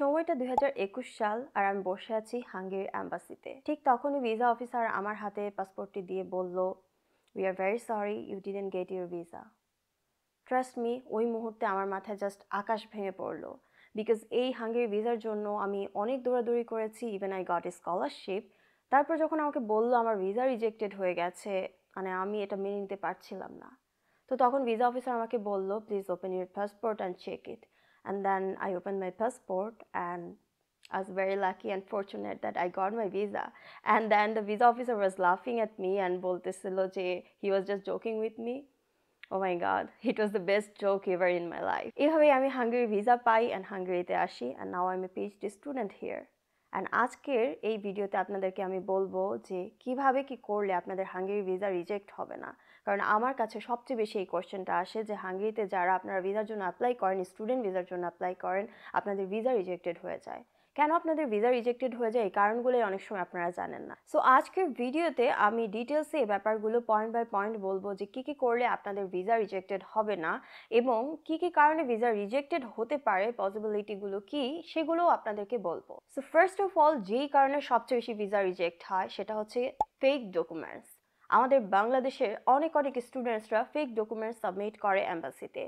সময়টা দুই সাল আর আমি বসে আছি হাঙ্গের অ্যাম্বাসিতে ঠিক তখনই ভিসা অফিসার আমার হাতে পাসপোর্টটি দিয়ে বলল we are very sorry you didn't get your visa trust me ওই মুহূর্তে আমার মাথায় জাস্ট আকাশ ভেঙে পড়লো বিকজ এই হাঙ্গের ভিসার জন্য আমি অনেক দৌড়াদৌড়ি করেছি even I got a scholarship তারপর যখন আমাকে বললো আমার ভিসা রিজেক্টেড হয়ে গেছে মানে আমি এটা মেনে নিতে পারছিলাম না তো তখন ভিসা অফিসার আমাকে বললো please open your passport and check it And then I opened my passport and I was very lucky and fortunate that I got my visa. And then the visa officer was laughing at me and this, siloje, he was just joking with me. Oh God! It was the best joke ever in my life. If I এভাবেই আমি Hungary visa পাই and হাঙ্গেরিতে আসি and now I am a PhD student here and আজকের এই ভিডিওতে আপনাদেরকে আমি বলবো যে কিভাবে কি করলে আপনাদের হাঙ্গেরি ভিসা রিজেক্ট হবে না কারণ আমার কাছে সবচেয়ে বেশি এই কোশ্চেনটা আসে যে হাঙ্গেরিতে যারা আপনারা ভিসার জন্য অ্যাপ্লাই করেন স্টুডেন্ট ভিসার জন্য অ্যাপ্লাই করেন আপনাদের ভিসা রিজেক্টেড হয়ে যায় কেন আপনাদের ভিসা রিজেক্টেড হয়ে যায় এই কারণগুলোই অনেক সময় আপনারা জানেন না সো আজকের ভিডিওতে আমি ডিটেলসে এই ব্যাপারগুলো পয়েন্ট বাই পয়েন্ট বলবো যে কী কী করলে আপনাদের ভিসা রিজেক্টেড হবে না এবং কি কি কারণে ভিসা রিজেক্টেড হতে পারে পসিবিলিটিগুলো কি সেগুলোও আপনাদেরকে বলবো সো ফার্স্ট অফ অল যেই কারণে সবচেয়ে বেশি ভিসা রিজেক্ট হয় সেটা হচ্ছে ফেক ডকুমেন্টস আমাদের বাংলাদেশের অনেক অনেক স্টুডেন্টসরা ফেক ডকুমেন্ট সাবমিট করে অ্যাম্বাসিতে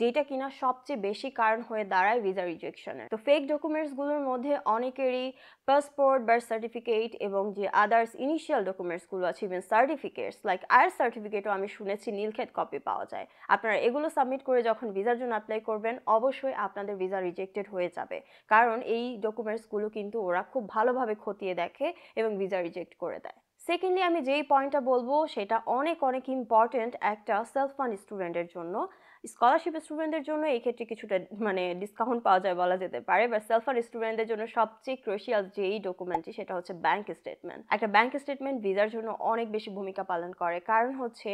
যেটা কিনা সবচেয়ে বেশি কারণ হয়ে দাঁড়ায় ভিসা রিজেকশনের তো ফেক ডকুমেন্টসগুলোর মধ্যে অনেকেরই পাসপোর্ট বার্থ সার্টিফিকেট এবং যে আদার্স ইনিশিয়াল ডকুমেন্টসগুলো আছে ইভেন সার্টিফিকেটস লাইক আয়ার সার্টিফিকেটও আমি শুনেছি নীলক্ষেত কপি পাওয়া যায় আপনারা এগুলো সাবমিট করে যখন ভিসার জন্য অ্যাপ্লাই করবেন অবশ্যই আপনাদের ভিসা রিজেক্টেড হয়ে যাবে কারণ এই ডকুমেন্টসগুলো কিন্তু ওরা খুব ভালোভাবে খতিয়ে দেখে এবং ভিসা রিজেক্ট করে দেয় সেকেন্ডলি আমি যেই পয়েন্টটা বলবো সেটা অনেক অনেক ইম্পর্ট্যান্ট একটা সেলফ ফান্ড স্টুডেন্টের জন্য স্কলারশিপ স্টুডেন্টদের জন্য এই ক্ষেত্রে কিছুটা মানে ডিসকাউন্ট পাওয়া যায় বলা যেতে পারে বা সেলফার স্টুডেন্টদের জন্য সবচেয়ে ক্রুশিয়াল যেই ডকুমেন্টটি সেটা হচ্ছে ব্যাংক স্টেটমেন্ট একটা ব্যাংক স্টেটমেন্ট ভিসার জন্য অনেক বেশি ভূমিকা পালন করে কারণ হচ্ছে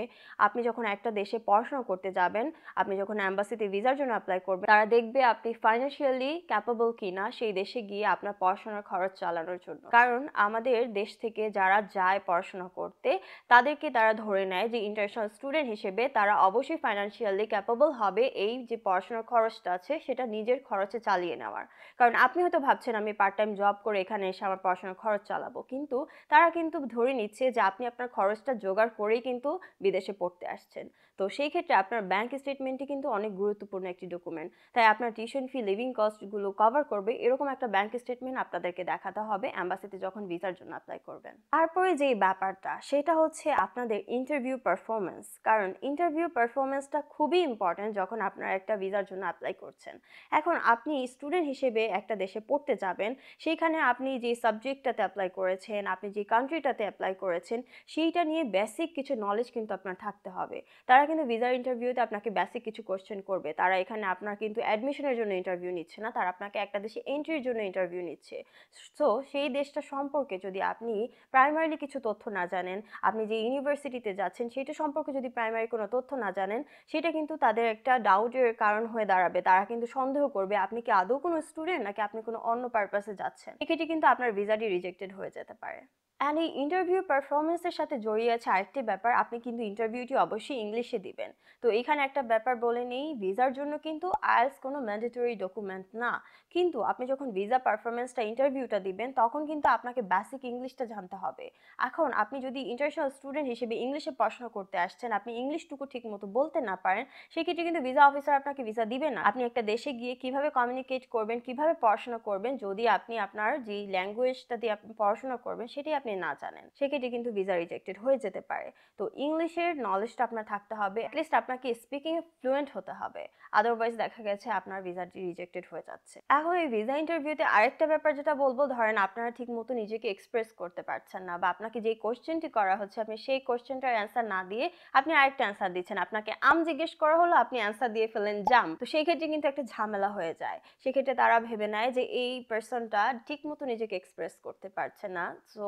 আপনি যখন একটা দেশে পড়াশোনা করতে যাবেন আপনি যখন অ্যাম্বাসিতে ভিসার জন্য অ্যাপ্লাই করবেন তারা দেখবে আপনি ফাইন্যান্সিয়ালি ক্যাপেবল কিনা সেই দেশে গিয়ে আপনার পড়াশোনার খরচ চালানোর জন্য কারণ আমাদের দেশ থেকে যারা যায় পড়াশোনা করতে তাদেরকে তারা ধরে নেয় যে ইন্টারন্যাশনাল স্টুডেন্ট হিসেবে তারা অবশ্যই ফাইন্যান্সিয়ালি ক্যাপেবল পসিবল হবে এই যে পড়াশোনার খরচটা আছে সেটা নিজের খরচে চালিয়ে নেওয়ার কারণ আপনি হয়তো ভাবছেন আমি পার্ট টাইম জব করে এখানে এসে আমার পড়াশোনার খরচ চালাবো কিন্তু তারা কিন্তু ধরে নিচ্ছে যে আপনি আপনার খরচটা জোগাড় করেই কিন্তু বিদেশে পড়তে আসছেন তো সেই ক্ষেত্রে আপনার ব্যাংক স্টেটমেন্টটি কিন্তু অনেক গুরুত্বপূর্ণ একটি ডকুমেন্ট তাই আপনার টিউশন ফি লিভিং কস্টগুলো কভার করবে এরকম একটা ব্যাংক স্টেটমেন্ট আপনাদেরকে দেখাতে হবে অ্যাম্বাসিতে যখন ভিসার জন্য অ্যাপ্লাই করবেন তারপরে যে ব্যাপারটা সেটা হচ্ছে আপনাদের ইন্টারভিউ পারফরমেন্স কারণ ইন্টারভিউ পারফরমেন্সটা খুবই ইম্পর্টেন্ট ইম্পর্ট্যান্ট যখন আপনারা একটা ভিসার জন্য অ্যাপ্লাই করছেন এখন আপনি স্টুডেন্ট হিসেবে একটা দেশে পড়তে যাবেন সেইখানে আপনি যে সাবজেক্টটাতে অ্যাপ্লাই করেছেন আপনি যে কান্ট্রিটাতে অ্যাপ্লাই করেছেন সেইটা নিয়ে বেসিক কিছু নলেজ কিন্তু আপনার থাকতে হবে তারা কিন্তু ভিসার ইন্টারভিউতে আপনাকে বেসিক কিছু কোয়েশ্চেন করবে তারা এখানে আপনার কিন্তু অ্যাডমিশনের জন্য ইন্টারভিউ নিচ্ছে না তারা আপনাকে একটা দেশে এন্ট্রির জন্য ইন্টারভিউ নিচ্ছে সো সেই দেশটা সম্পর্কে যদি আপনি প্রাইমারিলি কিছু তথ্য না জানেন আপনি যে ইউনিভার্সিটিতে যাচ্ছেন সেটা সম্পর্কে যদি প্রাইমারি কোনো তথ্য না জানেন সেটা কিন্তু তাদের তাদের একটা ডাউটের কারণ হয়ে দাঁড়াবে তারা কিন্তু সন্দেহ করবে আপনি কি আদৌ কোনো স্টুডেন্ট নাকি আপনি কোনো অন্য পারপাসে যাচ্ছেন এক্ষেত্রে কিন্তু আপনার ভিসাটি রিজেক্টেড হয়ে যেতে পারে অ্যান্ড এই ইন্টারভিউ পারফরমেন্সের সাথে জড়িয়ে আছে আরেকটি ব্যাপার আপনি কিন্তু ইন্টারভিউটি অবশ্যই ইংলিশে দিবেন তো এখানে একটা ব্যাপার বলে নেই ভিসার জন্য কিন্তু আয়েলস কোনো ম্যান্ডেটরি ডকুমেন্ট না কিন্তু আপনি যখন ভিসা পারফরমেন্সটা ইন্টারভিউটা দিবেন তখন কিন্তু আপনাকে বেসিক ইংলিশটা জানতে হবে এখন আপনি যদি ইন্টারন্যাশনাল স্টুডেন্ট হিসেবে ইংলিশে পড়াশোনা করতে আসছেন আপনি ইংলিশটুকু ঠিক মতো বলতে না পারেন সেক্ষেত্রে কিন্তু ভিসা অফিসার আপনাকে ভিসা দিবে না আপনি একটা দেশে গিয়ে কিভাবে কমিউনিকেট করবেন কিভাবে পড়াশোনা করবেন যদি আপনি আপনার যে ল্যাঙ্গুয়েজটা দিয়ে আপনি পড়াশোনা করবেন সেটি আপনি আপনি না জানেন সেক্ষেত্রে কিন্তু ভিসা রিজেক্টেড হয়ে যেতে পারে তো ইংলিশের নলেজটা আপনার থাকতে হবে অ্যাটলিস্ট আপনাকে স্পিকিং ফ্লুয়েন্ট হতে হবে আদারওয়াইজ দেখা গেছে আপনার ভিসাটি রিজেক্টেড হয়ে যাচ্ছে এখন এই ভিসা ইন্টারভিউতে আরেকটা ব্যাপার যেটা বলবো ধরেন আপনারা ঠিক মতো নিজেকে এক্সপ্রেস করতে পারছেন না বা আপনাকে যে কোশ্চেনটি করা হচ্ছে আপনি সেই কোশ্চেনটার অ্যান্সার না দিয়ে আপনি আরেকটা অ্যান্সার দিচ্ছেন আপনাকে আম জিজ্ঞেস করা হলো আপনি অ্যান্সার দিয়ে ফেলেন জাম তো সেই ক্ষেত্রে কিন্তু একটা ঝামেলা হয়ে যায় সেক্ষেত্রে তারা ভেবে নেয় যে এই পার্সনটা ঠিক মতো নিজেকে এক্সপ্রেস করতে পারছে না সো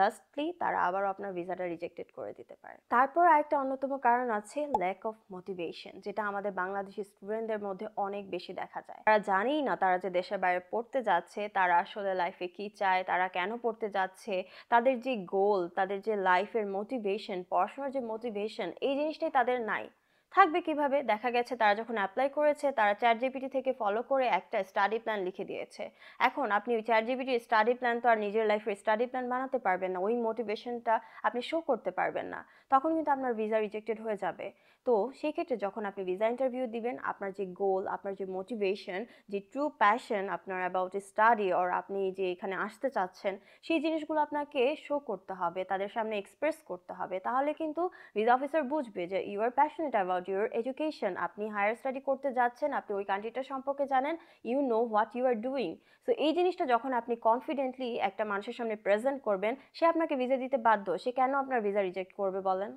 লাস্টলি তারা আবার আপনার ভিসাটা রিজেক্টেড করে দিতে পারে তারপর আরেকটা অন্যতম কারণ আছে ল্যাক অফ মোটিভেশন যেটা আমাদের বাংলাদেশি স্টুডেন্টদের মধ্যে অনেক বেশি দেখা যায় তারা জানেই না তারা যে দেশের বাইরে পড়তে যাচ্ছে তারা আসলে লাইফে কি চায় তারা কেন পড়তে যাচ্ছে তাদের যে গোল তাদের যে লাইফের মোটিভেশন পড়াশোনার যে মোটিভেশন এই জিনিসটাই তাদের নাই থাকবে কিভাবে দেখা গেছে তারা যখন অ্যাপ্লাই করেছে তারা চ্যাট জিবিটি থেকে ফলো করে একটা স্টাডি প্ল্যান লিখে দিয়েছে এখন আপনি ওই চার জিবিটি স্টাডি প্ল্যান তো আর নিজের লাইফের স্টাডি প্ল্যান বানাতে পারবেন না ওই মোটিভেশনটা আপনি শো করতে পারবেন না তখন কিন্তু আপনার ভিসা রিজেক্টেড হয়ে যাবে তো সেক্ষেত্রে যখন আপনি ভিসা ইন্টারভিউ দিবেন আপনার যে গোল আপনার যে মোটিভেশন যে ট্রু প্যাশন আপনার অ্যাবাউট স্টাডি অর আপনি যে এখানে আসতে চাচ্ছেন সেই জিনিসগুলো আপনাকে শো করতে হবে তাদের সামনে এক্সপ্রেস করতে হবে তাহলে কিন্তু ভিসা অফিসার বুঝবে যে you are passionate about your education আপনি হায়ার স্টাডি করতে যাচ্ছেন আপনি ওই কান্ট্রিটা সম্পর্কে জানেন you know what you are doing so এই জিনিসটা যখন আপনি কনফিডেন্টলি একটা মানুষের সামনে প্রেজেন্ট করবেন সে আপনাকে ভিসা দিতে বাধ্য সে কেন আপনার ভিসা রিজেক্ট করবে বলেন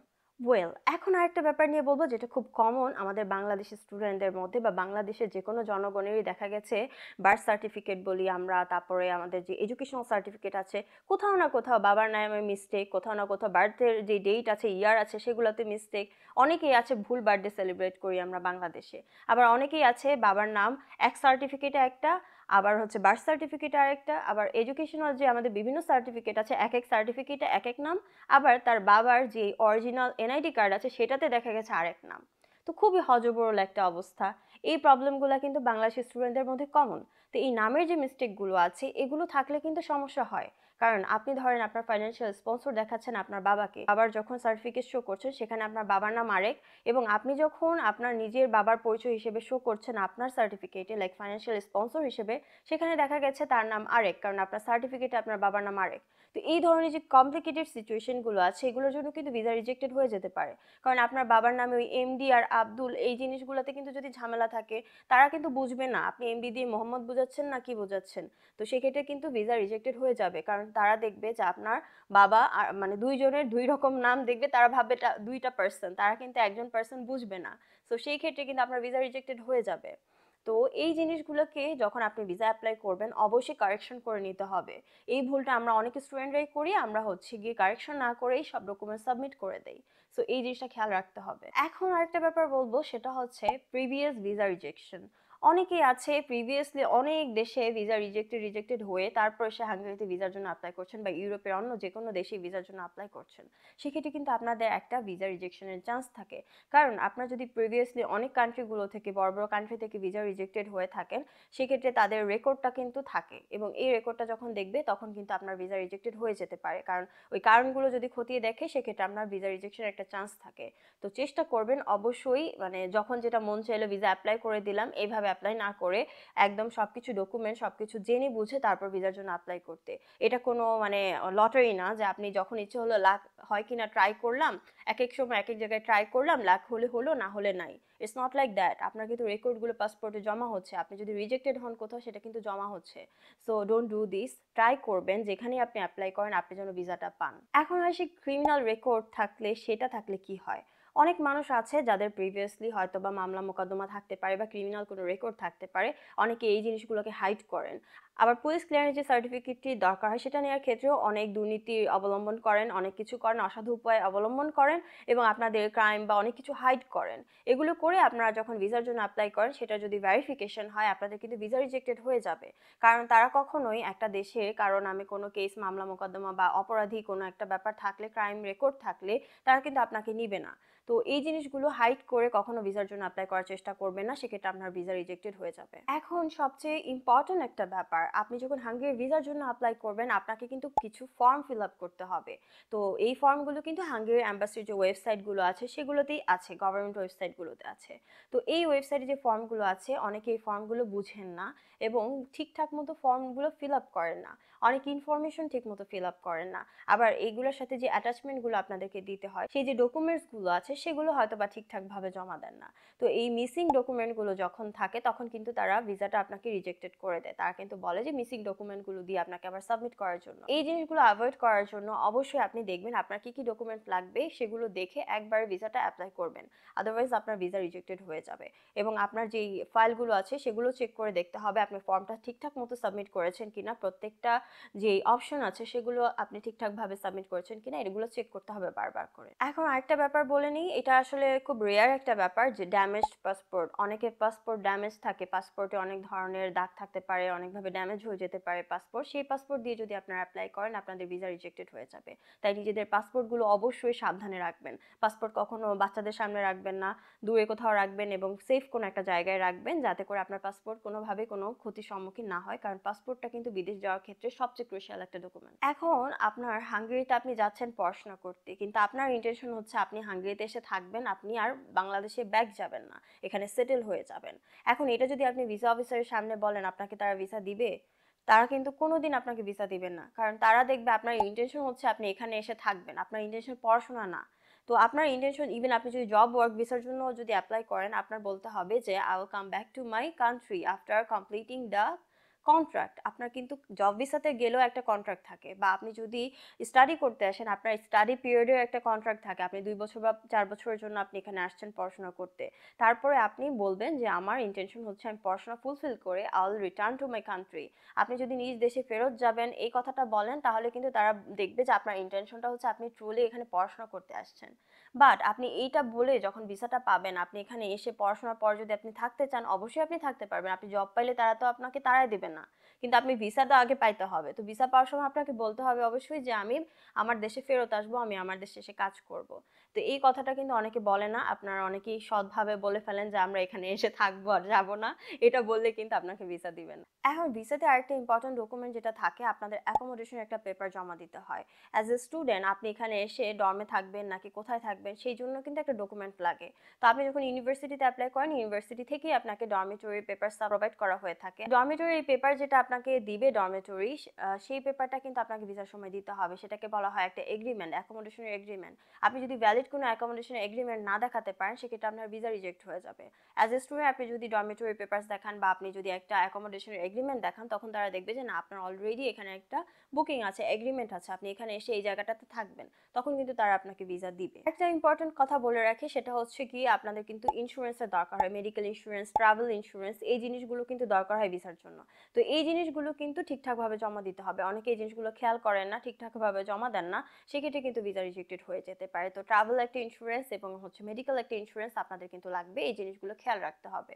ওয়েল এখন আরেকটা ব্যাপার নিয়ে বলবো যেটা খুব কমন আমাদের বাংলাদেশি স্টুডেন্টদের মধ্যে বা বাংলাদেশের যে কোনো জনগণেরই দেখা গেছে বার্থ সার্টিফিকেট বলি আমরা তারপরে আমাদের যে এডুকেশনাল সার্টিফিকেট আছে কোথাও না কোথাও বাবার নামে মিস্টেক কোথাও না কোথাও বার্থের যে ডেট আছে ইয়ার আছে সেগুলোতে মিস্টেক অনেকেই আছে ভুল বার্থডে সেলিব্রেট করি আমরা বাংলাদেশে আবার অনেকেই আছে বাবার নাম এক সার্টিফিকেটে একটা আবার হচ্ছে বার্থ সার্টিফিকেট আরেকটা আবার এডুকেশনাল যে আমাদের বিভিন্ন সার্টিফিকেট আছে এক এক সার্টিফিকেটে এক এক নাম আবার তার বাবার যে অরিজিনাল এনআইডি কার্ড আছে সেটাতে দেখা গেছে আরেক নাম তো খুবই হজবরল একটা অবস্থা এই প্রবলেমগুলো কিন্তু বাংলাদেশের স্টুডেন্টদের মধ্যে কমন তো এই নামের যে মিস্টেকগুলো আছে এগুলো থাকলে কিন্তু সমস্যা হয় কারণ আপনি ধরেন আপনার ফাইন্যান্সিয়াল স্পন্সর দেখাচ্ছেন আপনার বাবাকে বাবার যখন সার্টিফিকেট শো করছেন সেখানে আপনার বাবার নাম আরেক এবং আপনি যখন আপনার নিজের বাবার পরিচয় হিসেবে শো করছেন আপনার সার্টিফিকেটে লাইক ফাইন্যান্সিয়াল স্পন্সর হিসেবে সেখানে দেখা গেছে তার নাম আরেক কারণ আপনার সার্টিফিকেটে আপনার বাবার নাম আরেক তো এই ধরনের যে কমপ্লিকেটেড সিচুয়েশনগুলো আছে এগুলোর জন্য কিন্তু ভিসা রিজেক্টেড হয়ে যেতে পারে কারণ আপনার বাবার নামে ওই এমডি আর আব্দুল এই জিনিসগুলোতে কিন্তু যদি ঝামেলা থাকে তারা কিন্তু বুঝবে না আপনি এমডি দিয়ে মোহাম্মদ বোঝাচ্ছেন না কি বোঝাচ্ছেন তো সেক্ষেত্রে কিন্তু ভিসা রিজেক্টেড হয়ে যাবে কারণ তারা দেখবে যে আপনার বাবা মানে দুইজনের দুই রকম নাম দেখবে তারা ভাববে দুইটা পার্সন তারা কিন্তু একজন পার্সন বুঝবে না তো সেই ক্ষেত্রে কিন্তু আপনার ভিসা রিজেক্টেড হয়ে যাবে তো এই জিনিসগুলোকে যখন আপনি ভিসা অ্যাপ্লাই করবেন অবশ্যই কারেকশন করে নিতে হবে এই ভুলটা আমরা অনেক স্টুডেন্টরাই করি আমরা হচ্ছে গিয়ে কারেকশন না করেই সব ডকুমেন্ট সাবমিট করে দেই সো এই জিনিসটা খেয়াল রাখতে হবে এখন আরেকটা ব্যাপার বলবো সেটা হচ্ছে প্রিভিয়াস ভিসা রিজেকশন অনেকেই আছে প্রিভিয়াসলি অনেক দেশে ভিসা রিজেক্টেড রিজেক্টেড হয়ে তারপরে সে হাঙ্গেরিতে ভিসার জন্য অ্যাপ্লাই করছেন বা ইউরোপের অন্য যে কোনো দেশে ভিসার জন্য অ্যাপ্লাই করছেন সেক্ষেত্রে কিন্তু আপনাদের একটা ভিসা রিজেকশনের চান্স থাকে কারণ আপনার যদি প্রিভিয়াসলি অনেক কান্ট্রিগুলো থেকে বড় বড় কান্ট্রি থেকে ভিসা রিজেক্টেড হয়ে থাকেন সেক্ষেত্রে তাদের রেকর্ডটা কিন্তু থাকে এবং এই রেকর্ডটা যখন দেখবে তখন কিন্তু আপনার ভিসা রিজেক্টেড হয়ে যেতে পারে কারণ ওই কারণগুলো যদি খতিয়ে দেখে সেক্ষেত্রে আপনার ভিসা রিজেকশনের একটা চান্স থাকে তো চেষ্টা করবেন অবশ্যই মানে যখন যেটা মন চাইলো ভিসা অ্যাপ্লাই করে দিলাম এইভাবে অ্যাপ্লাই না করে একদম সব কিছু ডকুমেন্ট সব কিছু জেনে বুঝে তারপর ভিসার জন্য অ্যাপ্লাই করতে এটা কোনো মানে লটারি না যে আপনি যখন ইচ্ছে হলো লাখ হয় কি না ট্রাই করলাম এক এক সময় এক এক জায়গায় ট্রাই করলাম লাখ হলে হলো না হলে নাই ইটস নট লাইক দ্যাট আপনার কিন্তু রেকর্ডগুলো পাসপোর্টে জমা হচ্ছে আপনি যদি রিজেক্টেড হন কোথাও সেটা কিন্তু জমা হচ্ছে so don't do this try করবেন যেখানে আপনি অ্যাপ্লাই করেন আপনি যেন ভিসাটা পান এখন আসি ক্রিমিনাল রেকর্ড থাকলে সেটা থাকলে কি হয় অনেক মানুষ আছে যাদের প্রিভিয়াসলি হয়তো বা মামলা মোকদ্দমা থাকতে পারে বা ক্রিমিনাল কোনো রেকর্ড থাকতে পারে অনেকে এই জিনিসগুলোকে হাইড করেন আবার পুলিশ ক্লিয়ারেন্স যে সার্টিফিকেটটি দরকার হয় সেটা নেওয়ার ক্ষেত্রেও অনেক দুর্নীতি অবলম্বন করেন অনেক কিছু করেন অসাধু উপায় অবলম্বন করেন এবং আপনাদের ক্রাইম বা অনেক কিছু হাইড করেন এগুলো করে আপনারা যখন ভিসার জন্য অ্যাপ্লাই করেন সেটা যদি ভ্যারিফিকেশন হয় আপনাদের কিন্তু ভিসা রিজেক্টেড হয়ে যাবে কারণ তারা কখনোই একটা দেশের কারণ আমি কোনো কেস মামলা মোকদ্দমা বা অপরাধী কোনো একটা ব্যাপার থাকলে ক্রাইম রেকর্ড থাকলে তারা কিন্তু আপনাকে নিবে না তো এই জিনিসগুলো হাইট করে কখনো ভিসার জন্য অ্যাপ্লাই করার চেষ্টা করবে না সেক্ষেত্রে আপনার ভিসা রিজেক্টেড হয়ে যাবে এখন সবচেয়ে ইম্পর্ট্যান্ট একটা ব্যাপার আপনি যখন হাঙ্গেরি ভিসার জন্য অ্যাপ্লাই করবেন আপনাকে কিন্তু কিছু ফর্ম ফিল আপ করতে হবে তো এই ফর্মগুলো কিন্তু হাঙ্গেরি অ্যাম্বাসির যে ওয়েবসাইটগুলো আছে সেগুলোতেই আছে গভর্নমেন্ট ওয়েবসাইটগুলোতে আছে তো এই ওয়েবসাইটে যে ফর্মগুলো আছে অনেকে এই ফর্মগুলো বুঝেন না এবং ঠিকঠাক মতো ফর্মগুলো ফিল আপ করেন না অনেক ইনফরমেশন ঠিক মতো ফিল আপ করেন না আবার এইগুলোর সাথে যে অ্যাটাচমেন্টগুলো আপনাদেরকে দিতে হয় সেই যে ডকুমেন্টসগুলো আছে সেগুলো হয়তো বা ঠিকঠাকভাবে জমা দেন না তো এই মিসিং ডকুমেন্টগুলো যখন থাকে তখন কিন্তু তারা ভিসাটা আপনাকে রিজেক্টেড করে দেয় তারা কিন্তু বলে যে মিসিং ডকুমেন্টগুলো দিয়ে আপনাকে আবার সাবমিট করার জন্য এই জিনিসগুলো অ্যাভয়েড করার জন্য অবশ্যই আপনি দেখবেন আপনার কি কি ডকুমেন্ট লাগবে সেগুলো দেখে একবার ভিসাটা অ্যাপ্লাই করবেন আদারওয়াইজ আপনার ভিসা রিজেক্টেড হয়ে যাবে এবং আপনার যেই ফাইলগুলো আছে সেগুলো চেক করে দেখতে হবে আপনি ফর্মটা ঠিকঠাক মতো সাবমিট করেছেন কিনা প্রত্যেকটা যে অপশন আছে সেগুলো আপনি ঠিকঠাকভাবে সাবমিট করেছেন কিনা এগুলো চেক করতে হবে বারবার করে এখন আরেকটা ব্যাপার বলে নিই এটা আসলে খুব রেয়ার একটা ব্যাপার যে ড্যামেজ পাসপোর্ট অনেকের পাসপোর্ট ড্যামেজ থাকে পাসপোর্টে অনেক ধরনের দাগ থাকতে পারে অনেকভাবে ড্যামেজ হয়ে যেতে পারে পাসপোর্ট সেই পাসপোর্ট দিয়ে যদি আপনারা অ্যাপ্লাই করেন আপনাদের ভিসা রিজেক্টেড হয়ে যাবে তাই নিজেদের পাসপোর্টগুলো অবশ্যই সাবধানে রাখবেন পাসপোর্ট কখনো বাচ্চাদের সামনে রাখবেন না দূরে কোথাও রাখবেন এবং সেফ কোনো একটা জায়গায় রাখবেন যাতে করে আপনার পাসপোর্ট কোনোভাবে কোনো ক্ষতির সম্মুখীন না হয় কারণ পাসপোর্টটা কিন্তু বিদেশ যাওয়ার ক্ষেত্রে সবচেয়ে ক্রুশিয়াল একটা ডকুমেন্ট এখন আপনার হাঙ্গেরিতে আপনি যাচ্ছেন পড়াশোনা করতে কিন্তু আপনার ইন্টেনশন হচ্ছে আপনি হাঙ্গেরিতে এসে থাকবেন আপনি আর বাংলাদেশে ব্যাক যাবেন না এখানে সেটেল হয়ে যাবেন এখন এটা যদি আপনি ভিসা অফিসারের সামনে বলেন আপনাকে তারা ভিসা দিবে তারা কিন্তু কোনোদিন আপনাকে ভিসা দিবেন না কারণ তারা দেখবে আপনার ইন্টেনশন হচ্ছে আপনি এখানে এসে থাকবেন আপনার ইন্টেনশন পড়াশোনা না তো আপনার ইন্টেনশন ইভেন আপনি যদি জব ওয়ার্ক ভিসার জন্য যদি অ্যাপ্লাই করেন আপনার বলতে হবে যে I will come back to my country after completing the contract আপনার কিন্তু জব ভিসাতে গেলেও একটা কন্ট্রাক্ট থাকে বা আপনি যদি স্টাডি করতে আসেন আপনার স্টাডি পিরিয়ডেও একটা কন্ট্রাক্ট থাকে আপনি দুই বছর বা চার বছরের জন্য আপনি এখানে আসছেন পড়াশোনা করতে তারপরে আপনি বলবেন যে আমার ইন্টেনশন হচ্ছে আমি পড়াশোনা ফুলফিল করে I will return to my country আপনি যদি নিজ দেশে ফেরত যাবেন এই কথাটা বলেন তাহলে কিন্তু তারা দেখবে যে আপনার ইন্টেনশনটা হচ্ছে আপনি ট্রুলি এখানে পড়াশোনা করতে আসছেন বাট আপনি এইটা বলে যখন ভিসাটা পাবেন আপনি এখানে এসে পড়াশোনার পর যদি আপনি থাকতে চান অবশ্যই আপনি থাকতে পারবেন আপনি জব পাইলে তারা তো আপনাকে তাড়াই দেবে না কিন্তু আপনি ভিসা তো আগে পাইতে হবে তো ভিসা পাওয়ার সময় আপনাকে বলতে হবে অবশ্যই যে আমি আমার দেশে ফেরত আসবো আমি আমার দেশে এসে কাজ করব তো এই কথাটা কিন্তু অনেকে বলে না আপনারা অনেকেই সৎভাবে বলে ফেলেন যে আমরা এখানে এসে থাকবো আর যাবো না এটা বললে কিন্তু আপনাকে ভিসা দিবে না এখন ভিসাতে আরেকটা ইম্পর্টেন্ট ডকুমেন্ট যেটা থাকে আপনাদের অ্যাকোমোডেশনের একটা পেপার জমা দিতে হয় অ্যাজ এ স্টুডেন্ট আপনি এখানে এসে ডর্মে থাকবেন নাকি কোথায় থাকবেন সেই জন্য কিন্তু একটা ডকুমেন্ট লাগে তো আপনি যখন ইউনিভার্সিটিতে অ্যাপ্লাই করেন ইউনিভার্সিটি থেকেই আপনাকে ডর্মেটরি পেপার প্রোভাইড করা হয়ে থাকে ডর্মেটরি পেপার যেটা আপনাকে দিবে ডর্মেটরি সেই পেপারটা কিন্তু আপনাকে ভিসার সময় দিতে হবে সেটাকে বলা হয় একটা এগ্রিমেন্ট অ্যাকোমোডেশনের এগ্রিমেন্ট আপনি যদি ভ্যালিড ভ্যালিড কোনো অ্যাকোমোডেশন এগ্রিমেন্ট না দেখাতে পারেন সেক্ষেত্রে আপনার ভিসা রিজেক্ট হয়ে যাবে অ্যাজ এ স্টুডেন্ট আপনি যদি ডরমেটরি পেপার্স দেখান বা আপনি যদি একটা অ্যাকোমোডেশনের এগ্রিমেন্ট দেখান তখন তারা দেখবে যে না আপনার অলরেডি এখানে একটা বুকিং আছে এগ্রিমেন্ট আছে আপনি এখানে এসে এই জায়গাটাতে থাকবেন তখন কিন্তু তারা আপনাকে ভিসা দিবে একটা ইম্পর্টেন্ট কথা বলে রাখি সেটা হচ্ছে কি আপনাদের কিন্তু ইন্স্যুরেন্সের দরকার হয় মেডিকেল ইন্স্যুরেন্স ট্রাভেল ইন্স্যুরেন্স এই জিনিসগুলো কিন্তু দরকার হয় ভিসার জন্য তো এই জিনিসগুলো কিন্তু ঠিকঠাকভাবে জমা দিতে হবে অনেকে এই জিনিসগুলো খেয়াল করেন না ঠিকঠাকভাবে জমা দেন না সেক্ষেত্রে কিন্তু ভিসা রিজেক্টেড হয়ে যেতে পারে তো ট্রাভেল ট্রাভেল একটা ইন্স্যুরেন্স এবং হচ্ছে মেডিকেল একটা ইন্স্যুরেন্স আপনাদের কিন্তু লাগবে এই জিনিসগুলো খেয়াল রাখতে হবে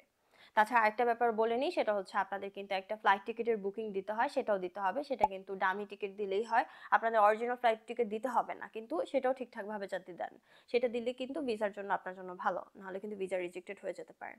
তাছাড়া আরেকটা ব্যাপার বলে নিই সেটা হচ্ছে আপনাদের কিন্তু একটা ফ্লাইট টিকিটের বুকিং দিতে হয় সেটাও দিতে হবে সেটা কিন্তু ডামি টিকিট দিলেই হয় আপনাদের অরিজিনাল ফ্লাইট টিকিট দিতে হবে না কিন্তু সেটাও ঠিকঠাকভাবে যাতে দেন সেটা দিলে কিন্তু ভিসার জন্য আপনার জন্য ভালো নাহলে কিন্তু ভিসা রিজেক্টেড হয়ে যেতে পারে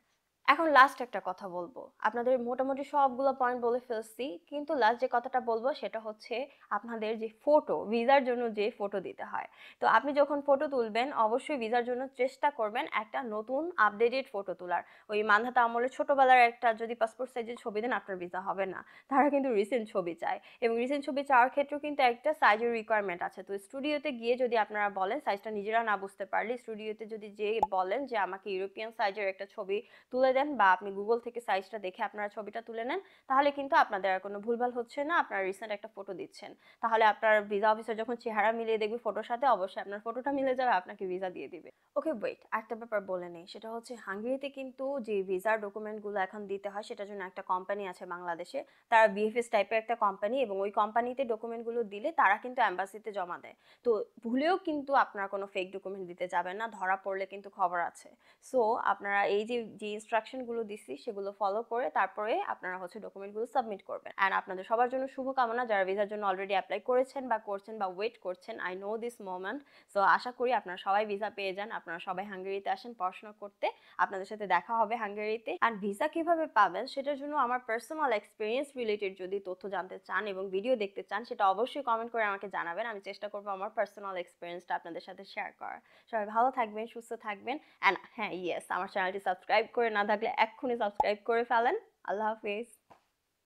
এখন লাস্ট একটা কথা বলবো আপনাদের মোটামুটি সবগুলো পয়েন্ট বলে ফেলছি কিন্তু লাস্ট যে কথাটা বলবো সেটা হচ্ছে আপনাদের যে ফটো ভিসার জন্য যে ফটো দিতে হয় তো আপনি যখন ফটো তুলবেন অবশ্যই ভিসার জন্য চেষ্টা করবেন একটা নতুন আপডেটেড ফটো তোলার ওই মান্ধাতা আমলের ছোটোবেলার একটা যদি পাসপোর্ট সাইজের ছবি দেন আপনার ভিসা হবে না তারা কিন্তু রিসেন্ট ছবি চায় এবং রিসেন্ট ছবি চাওয়ার ক্ষেত্রেও কিন্তু একটা সাইজের রিকোয়ারমেন্ট আছে তো স্টুডিওতে গিয়ে যদি আপনারা বলেন সাইজটা নিজেরা না বুঝতে পারলে স্টুডিওতে যদি যে বলেন যে আমাকে ইউরোপিয়ান সাইজের একটা ছবি তুলে দেন বা আপনি গুগল থেকে সাইজটা দেখে আপনারা ছবিটা তুলে নেন তাহলে কিন্তু আপনাদের আর কোনো ভুলভাল হচ্ছে না আপনারা রিসেন্ট একটা ফটো দিচ্ছেন তাহলে আপনার ভিসা অফিসার যখন চেহারা মিলিয়ে দেখবে ফটোর সাথে অবশ্যই আপনার ফটোটা মিলে যাবে আপনাকে ভিসা দিয়ে দিবে ওকে ওয়েট একটা ব্যাপার বলে নেই সেটা হচ্ছে হাঙ্গেরিতে কিন্তু যে ভিসার ডকুমেন্টগুলো এখন দিতে হয় সেটার জন্য একটা কোম্পানি আছে বাংলাদেশে তারা বিএফএস টাইপের একটা কোম্পানি এবং ওই কোম্পানিতে ডকুমেন্টগুলো দিলে তারা কিন্তু অ্যাম্বাসিতে জমা দেয় তো ভুলেও কিন্তু আপনার কোনো ফেক ডকুমেন্ট দিতে যাবেন না ধরা পড়লে কিন্তু খবর আছে সো আপনারা এই যে ইনস্ট্রাকশন ইনস্ট্রাকশনগুলো দিছি সেগুলো ফলো করে তারপরে আপনারা হচ্ছে ডকুমেন্টগুলো সাবমিট করবেন অ্যান্ড আপনাদের সবার জন্য শুভকামনা যারা ভিসার জন্য অলরেডি অ্যাপ্লাই করেছেন বা করছেন বা ওয়েট করছেন I know this moment so আশা করি আপনারা সবাই ভিসা পেয়ে যান আপনারা সবাই হাঙ্গেরিতে আসেন পড়াশোনা করতে আপনাদের সাথে দেখা হবে হাঙ্গেরিতে অ্যান্ড ভিসা কিভাবে পাবেন সেটার জন্য আমার পার্সোনাল এক্সপিরিয়েন্স রিলেটেড যদি তথ্য জানতে চান এবং ভিডিও দেখতে চান সেটা অবশ্যই কমেন্ট করে আমাকে জানাবেন আমি চেষ্টা করবো আমার পার্সোনাল এক্সপিরিয়েন্সটা আপনাদের সাথে শেয়ার করার সবাই ভালো থাকবেন সুস্থ থাকবেন অ্যান্ড হ্যাঁ ইয়েস আমার চ্যানেলটি সাবস্ক্রাইব করে না থাকলে এক্ষুনি সাবস্ক্রাইব করে ফেলেন আল্লাহ হাফিজ